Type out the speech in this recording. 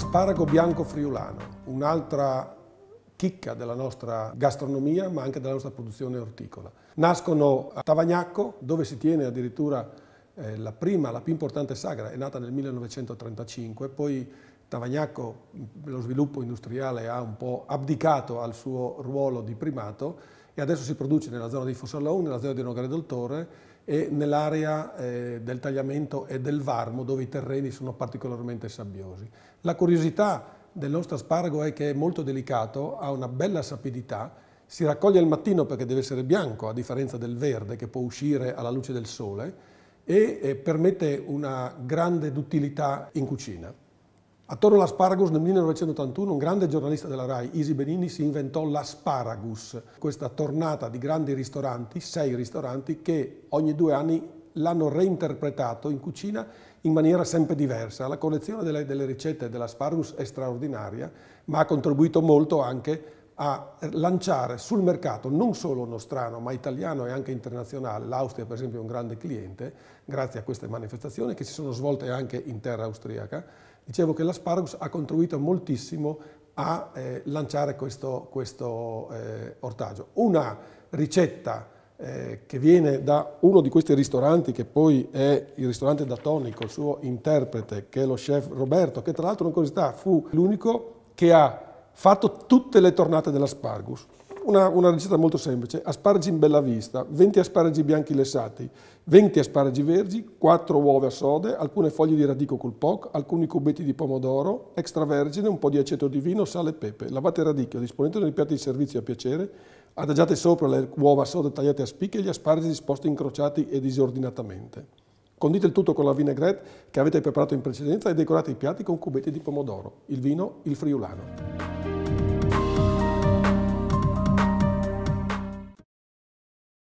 Asparago bianco friulano, un'altra chicca della nostra gastronomia ma anche della nostra produzione orticola. Nascono a Tavagnacco dove si tiene addirittura eh, la prima, la più importante sagra, è nata nel 1935, poi Tavagnacco lo sviluppo industriale ha un po' abdicato al suo ruolo di primato e adesso si produce nella zona di Fossalone, nella zona di Nogare del Torre e nell'area eh, del Tagliamento e del Varmo dove i terreni sono particolarmente sabbiosi. La curiosità del nostro asparago è che è molto delicato, ha una bella sapidità, si raccoglie al mattino perché deve essere bianco a differenza del verde che può uscire alla luce del sole e eh, permette una grande duttilità in cucina. Attorno all'asparagus nel 1981 un grande giornalista della RAI, Isi Benini, si inventò l'asparagus, questa tornata di grandi ristoranti, sei ristoranti, che ogni due anni l'hanno reinterpretato in cucina in maniera sempre diversa. La collezione delle, delle ricette dell'asparagus è straordinaria, ma ha contribuito molto anche a lanciare sul mercato non solo nostrano, ma italiano e anche internazionale. L'Austria, per esempio, è un grande cliente, grazie a queste manifestazioni che si sono svolte anche in terra austriaca Dicevo che l'Asparagus ha contribuito moltissimo a eh, lanciare questo, questo eh, ortaggio. Una ricetta eh, che viene da uno di questi ristoranti, che poi è il ristorante da Datonico, il suo interprete, che è lo chef Roberto, che tra l'altro, una curiosità, fu l'unico che ha fatto tutte le tornate dell'Asparagus. Una, una ricetta molto semplice, asparagi in bella vista, 20 asparagi bianchi lessati, 20 asparagi verdi, 4 uova a sode, alcune foglie di radico col POC, alcuni cubetti di pomodoro, extravergine, un po' di aceto di vino, sale e pepe. Lavate il radicchio, disponete nei piatti di servizio a piacere, adagiate sopra le uova a sode tagliate a spicchi e gli asparagi disposti incrociati e disordinatamente. Condite il tutto con la vinaigrette che avete preparato in precedenza e decorate i piatti con cubetti di pomodoro, il vino, il friulano.